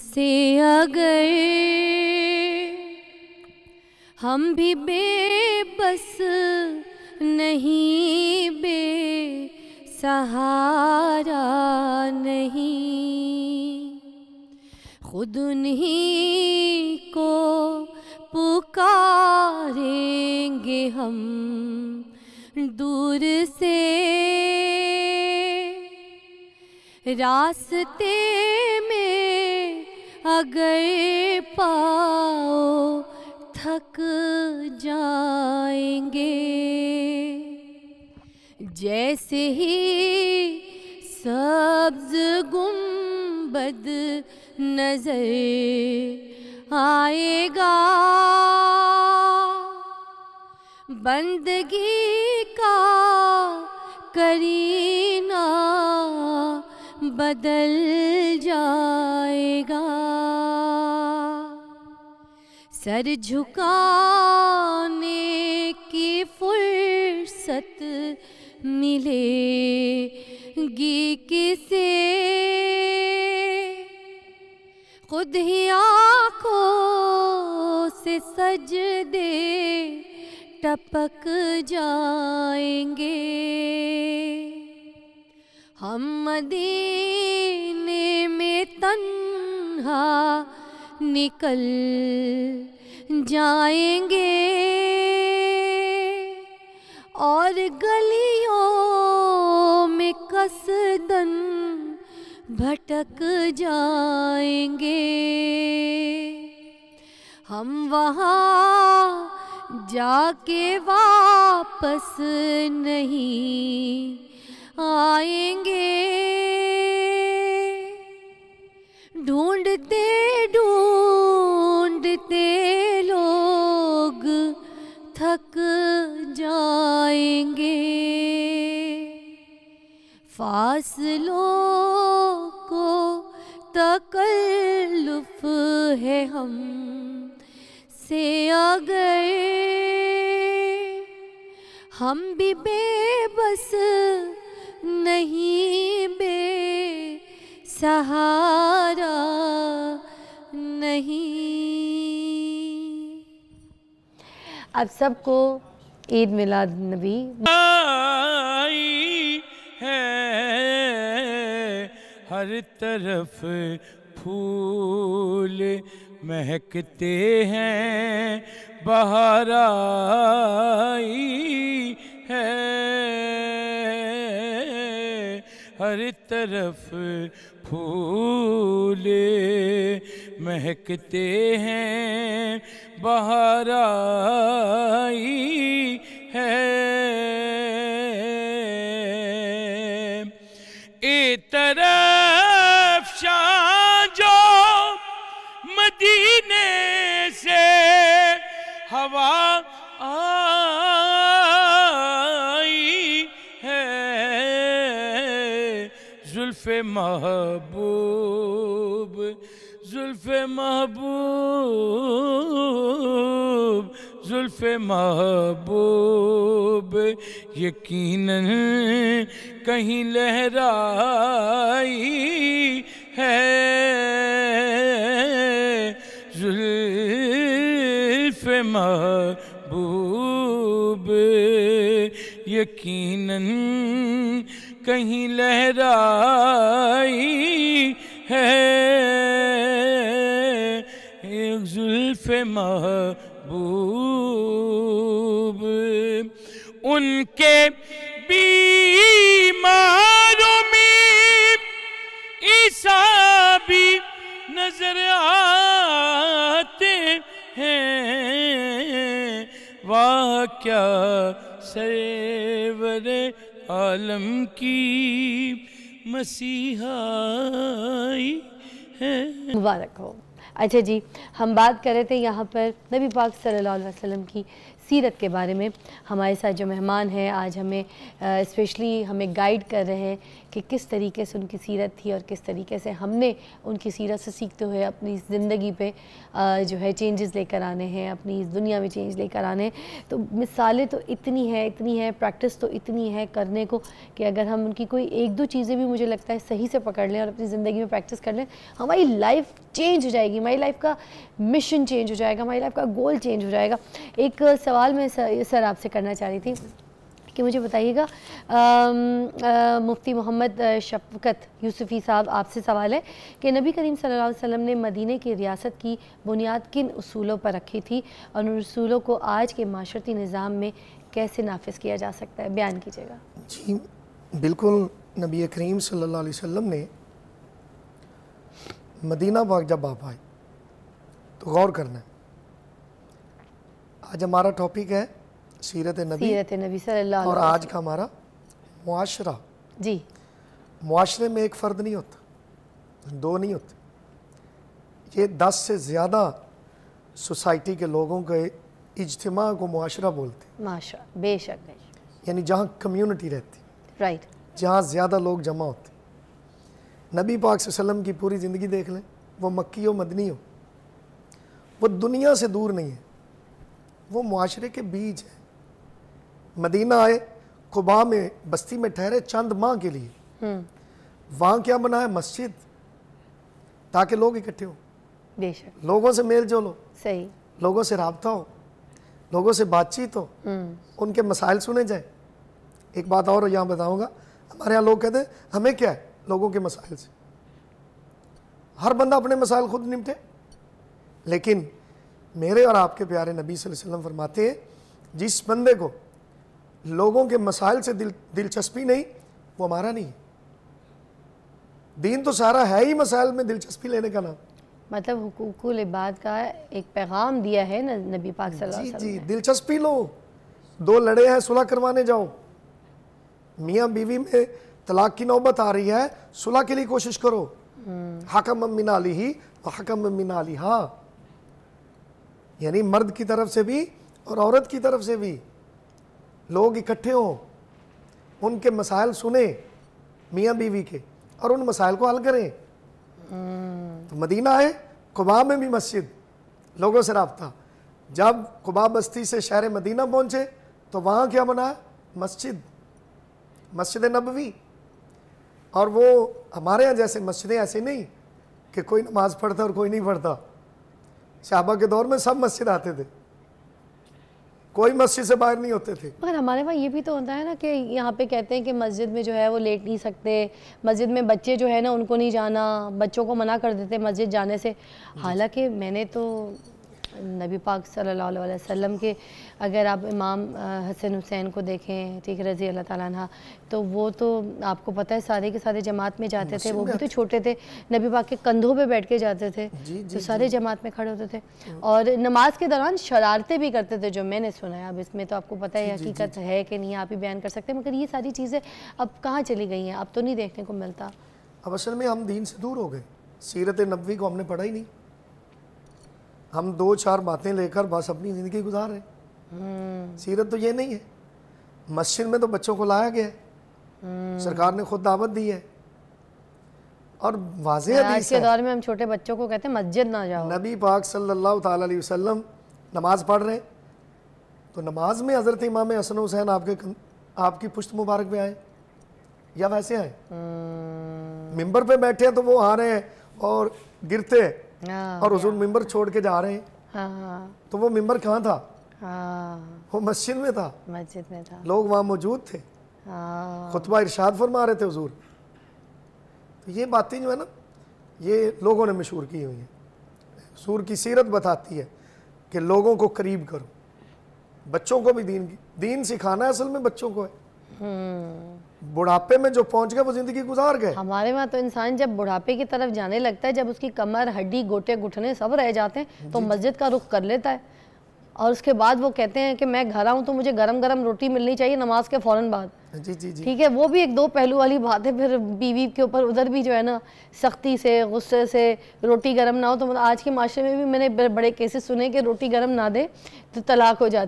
से अगर हम भी बेबस नहीं बे सहारा नहीं खुद उन्हीं को पुकारेंगे हम दूर से रास्ते में अगर पाओ थक जाएंगे जैसे ही सब्ज गुंबद नजर आएगा बंदगी का करी बदल जाएगा सर झुकाने की फुर्सत मिलेगी किसे खुद ही आँखों से सज दे टपक जाएंगे हम मदीने में तन्हा निकल जाएंगे और गलियों में कसदन भटक जाएंगे हम वहाँ जाके वापस नहीं आएंगे ढूंढते ढूंढते लोग थक जाएंगे फासलों को तकल्लुफ है हम से आ गए हम भी बेबस सहारा नहीं अब सबको ईद मिलाद नबी आई है हर तरफ फूल महकते हैं बाहर आई है हर तरफ फूले महकते हैं बहाराई है जुल्फ महबूब जुल्फ महबूब जुल्फ महबूब यकीन कहीं लहराई है जुल्फ महबूब यकीनन कहीं लहराई है एक जुल्फ महबूब उनके बीमारों में ईसा भी नजर आते हैं वाह क्या सरवर आलम की मसीहाई है मुबारक हो अच्छा जी हम बात कर रहे थे यहाँ पर नबी पाक सल्लल्लाहु अलैहि वसल्लम की सीरत के बारे में हमारे साथ जो मेहमान हैं आज हमें स्पेशली हमें गाइड कर रहे हैं कि किस तरीके से उनकी सीरत थी और किस तरीके से हमने उनकी सीरत से सीखते हुए अपनी ज़िंदगी पे जो है चेंजेस लेकर आने हैं अपनी इस दुनिया में चेंज लेकर आने हैं तो मिसालें तो इतनी है इतनी है प्रैक्टिस तो इतनी है करने को कि अगर हम उनकी कोई एक दो चीज़ें भी मुझे लगता है सही से पकड़ लें और अपनी ज़िंदगी में प्रैक्टिस कर लें हमारी लाइफ चेंज हो जाएगी हमारी लाइफ का मिशन चेंज हो जाएगा हमारी लाइफ का गोल चेंज हो जाएगा एक सवाल सवाल मैं सर, सर आपसे करना चाह रही थी कि मुझे बताइएगा मुफ्ती मोहम्मद शफकत यूसुफ़ी साहब आपसे सवाल है कि नबी करीम सल्लल्लाहु अलैहि वसल्लम ने मदीने की रियासत की बुनियाद किन असूलों पर रखी थी और उन असूलों को आज के माशरती निज़ाम में कैसे नाफिज किया जा सकता है बयान कीजिएगा जी बिल्कुल नबी करीम सल्लल्लाहु अलैहि वसल्लम ने मदीना बाग जब आप आए तो गौर करना है आज हमारा टॉपिक है सीरत नबी सीरत नबी सल्लल्लाहु और आज का हमारा मुआशरा जी मुआशरे में एक फ़र्द नहीं होता दो नहीं होते ये दस से ज़्यादा सोसाइटी के लोगों के इजतमा को मुआशरा बोलते बेशक यानी जहाँ कम्युनिटी रहती राइट जहाँ ज़्यादा लोग जमा होते नबी पाक वसल्लम की पूरी ज़िंदगी देख लें वो मक्की हो मदनी हो वो दुनिया से दूर नहीं है वो मुआरे के बीज है मदीना आए कुबा में बस्ती में ठहरे चंद माह के लिए हम्म। वहां क्या बना है मस्जिद ताकि लोग इकट्ठे हो बेशक लोगों से मेल जोल हो सही लोगों से रबता हो लोगों से बातचीत हो हम्म। उनके मसाइल सुने जाए एक बात और यहाँ बताऊंगा हमारे यहाँ लोग कहते हैं हमें क्या है लोगों के मसाइल से हर बंदा अपने मसाइल खुद निपटे लेकिन मेरे और आपके प्यारे नबी वसल्लम फरमाते हैं जिस बंदे को लोगों के मसाइल से दिल दिलचस्पी नहीं वो हमारा नहीं दीन तो सारा है ही मसाइल में दिलचस्पी लेने का नाम मतलब हुकूकुल इबाद का एक पैगाम दिया है नबी पाक सल्लल्लाहु अलैहि वसल्लम जी दिलचस्पी लो दो लड़े हैं सुलह करवाने जाओ मियाँ बीवी में तलाक की नौबत आ रही है सुलह के लिए कोशिश करो हकम हम्म। मिना ही हकम मिना हाँ यानी मर्द की तरफ से भी और औरत की तरफ से भी लोग इकट्ठे हों उनके मसाइल सुने मियाँ बीवी के और उन मसाइल को हल करें तो मदीना है कुबा में भी मस्जिद लोगों से रबता जब कुबा बस्ती से शहर मदीना पहुँचे तो वहाँ क्या बना मस्जिद मस्जिद नबवी और वो हमारे यहाँ जैसे मस्जिदें ऐसी नहीं कि कोई नमाज़ पढ़ता और कोई नहीं पढ़ता शाहबा के दौर में सब मस्जिद आते थे कोई मस्जिद से बाहर नहीं होते थे मगर हमारे वहाँ ये भी तो होता है ना कि यहाँ पे कहते हैं कि मस्जिद में जो है वो लेट नहीं सकते मस्जिद में बच्चे जो है ना उनको नहीं जाना बच्चों को मना कर देते मस्जिद जाने से हालांकि मैंने तो नबी पाक सल्लल्लाहु अलैहि वसल्लम के अगर आप इमाम हसन हुसैन को देखें ठीक रज़ी अल्लाह ताला तो वो तो आपको पता है सारे के सारे जमात में जाते थे वो भी तो छोटे थे नबी पाक के कंधों पर बैठ के जाते थे जी, जी, तो सारे जमात में खड़े होते थे हम्म। और नमाज के दौरान शरारतें भी करते थे जो मैंने सुना है अब इसमें तो आपको पता है हकीकत है कि नहीं आप ही बयान कर सकते मगर ये सारी चीज़ें अब कहाँ चली गई हैं अब तो नहीं देखने को मिलता अब असल में हम दीन से दूर हो गए सीरत नबी को हमने पढ़ा ही नहीं हम दो चार बातें लेकर बस अपनी ज़िंदगी गुजार रहे हम्म। सीरत तो ये नहीं है मस्जिद में तो बच्चों को लाया गया है हम्म। सरकार ने खुद दावत दी है और वाजे के दौर में हम छोटे बच्चों को कहते हैं मस्जिद ना जाओ नबी पाक सल्लल्लाहु अलैहि वसल्लम नमाज पढ़ रहे तो नमाज में हज़रत इमाम हसन हुसैन आपके आपकी पुश्त मुबारक में आए या वैसे आए हम्म। मिंबर पे बैठे तो वो आ रहे हैं और गिरते हैं हाँ, और हजूर मेम्बर छोड़ के जा रहे हैं हाँ, हाँ। तो वो मेम्बर कहाँ था वो मस्जिद में था मस्जिद में था लोग वहाँ मौजूद थे खुतबा इरशाद फरमा रहे थे हजूर तो ये बातें जो है ना ये लोगों ने मशहूर की हुई हैं सूर की सीरत बताती है कि लोगों को करीब करो बच्चों को भी दीन दीन सिखाना है असल में बच्चों को है हम्म। बुढ़ापे में जो पहुंच गए वो जिंदगी गुजार गए हमारे वहाँ तो इंसान जब बुढ़ापे की तरफ जाने लगता है जब उसकी कमर हड्डी गोटे घुटने सब रह जाते हैं तो मस्जिद का रुख कर लेता है और उसके बाद वो कहते हैं कि मैं घर आऊँ तो मुझे गरम गरम रोटी मिलनी चाहिए नमाज के फ़ौरन बाद जी जी जी ठीक है वो भी एक दो पहलू वाली बात है फिर बीवी के ऊपर उधर भी जो है ना सख्ती से गुस्से से रोटी गर्म ना हो तो मतलब आज के माशरे में भी मैंने बड़े केसेस सुने कि रोटी गर्म ना दे तो तलाक हो जाती